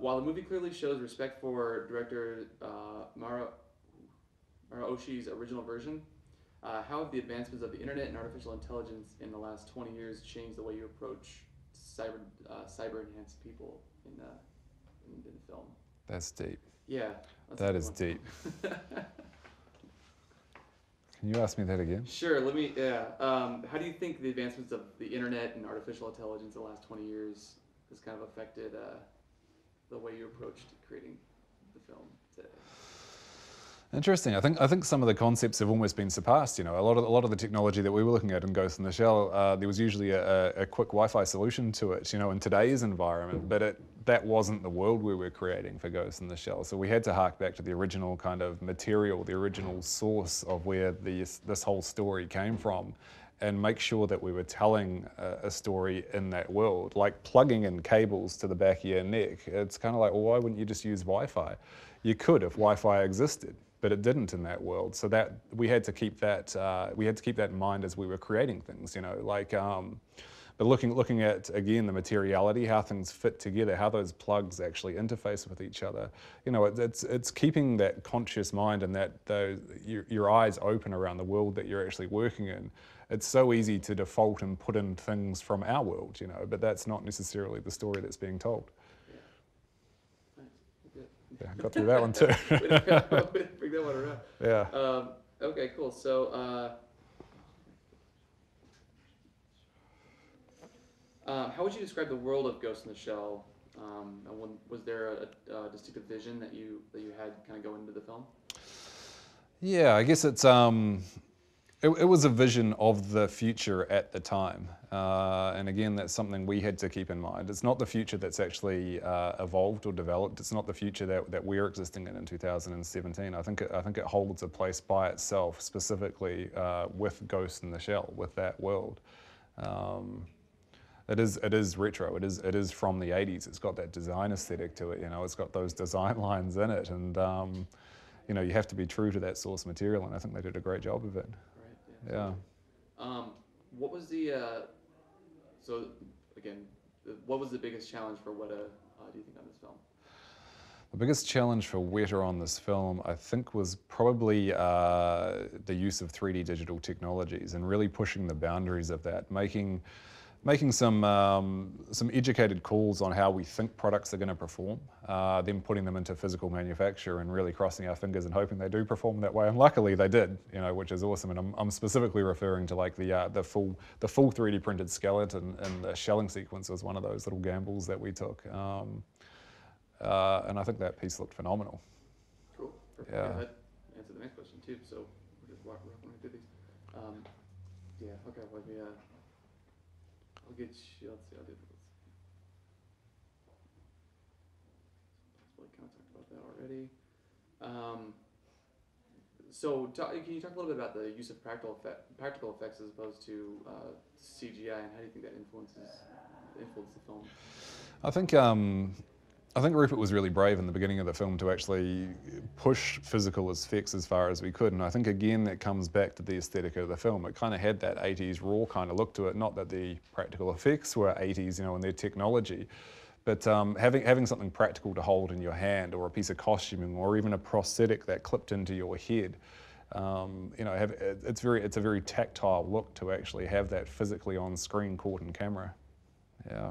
while the movie clearly shows respect for director uh, Mara, Maraoshi's original version, uh, how have the advancements of the internet and artificial intelligence in the last 20 years changed the way you approach cyber uh, cyber enhanced people in the, in, in the film? That's deep. Yeah. That's that is one. deep. Can you ask me that again? Sure. Let me. Yeah. Um, how do you think the advancements of the internet and artificial intelligence in the last 20 years has kind of affected? Uh, the way you approached creating the film today? Interesting. I think I think some of the concepts have almost been surpassed. You know, a lot of a lot of the technology that we were looking at in Ghost in the Shell, uh, there was usually a, a, quick Wi-Fi solution to it. You know, in today's environment, but it, that wasn't the world we were creating for Ghost in the Shell. So we had to hark back to the original kind of material, the original source of where this this whole story came from, and make sure that we were telling a, a, story in that world, like plugging in cables to the back of your neck. It's kind of like, well, why wouldn't you just use Wi-Fi? You could if Wi-Fi existed, but it didn't in that world. So that we had to keep that uh, we had to keep that in mind as we were creating things. You know, like. Um, but looking, looking at, again, the materiality, how things fit together, how those plugs actually interface with each other. You know, it, it's, it's keeping that conscious mind and that those, your, your eyes open around the world that you're actually working in it's so easy to default and put in things from our world, you know, but that's not necessarily the story that's being told. Yeah, yeah I got through that one too. Bring that one around. Yeah. Um, okay, cool. So, uh, uh, how would you describe the world of Ghost in the Shell? Um, and when, was there a, a distinctive vision that you that you had kind of go into the film? Yeah, I guess it's um, it, it, was a vision of the future at the time. Uh, and again, that's something we had to keep in mind. It's not the future that's actually uh, evolved or developed. It's not the future that, that we're existing in in 2017. I think it, I think it holds a place by itself, specifically uh, with Ghost in the Shell, with that world. Um, it is it is retro. It is it is from the 80s. It's got that design aesthetic to it. You know, it's got those design lines in it, and um, you know you have to be true to that source material. And I think they did a great job of it. Yeah. Um, what was the uh, so again? What was the biggest challenge for Weta? Uh, do you think on this film? The biggest challenge for Weta on this film, I think, was probably uh, the use of 3D digital technologies and really pushing the boundaries of that, making making some, um, some educated calls on how we think products are going to perform, uh, then putting them into physical manufacture and really crossing our fingers and hoping they do perform that way. And luckily they did, you know, which is awesome. And I'm, I'm specifically referring to like the, uh, the, full, the full 3D printed skeleton and the shelling sequence was one of those little gambles that we took. Um, uh, and I think that piece looked phenomenal. Cool. Perfect. Yeah. yeah answer the next question too, so we're just walking right through these. Um, yeah, okay, Well. Yeah obligations. Yeah, I did those. We kind of talked about that already. Um, so talk, can you talk a little bit about the use of practical effect, practical effects as opposed to uh, CGI, and how do you think that influences influence the film? I think um, I think Rupert was really brave in the beginning of the film to actually push physical effects as far as we could. And I think, again, that comes back to the aesthetic of the film. It kind of had that 80s raw kind of look to it. Not that the practical effects were 80s, you know, in their technology, but um, having, having something practical to hold in your hand or a piece of costuming or even a prosthetic that clipped into your head. Um, you know, have, it's, very, it's a very tactile look to actually have that physically on screen caught in camera. Yeah.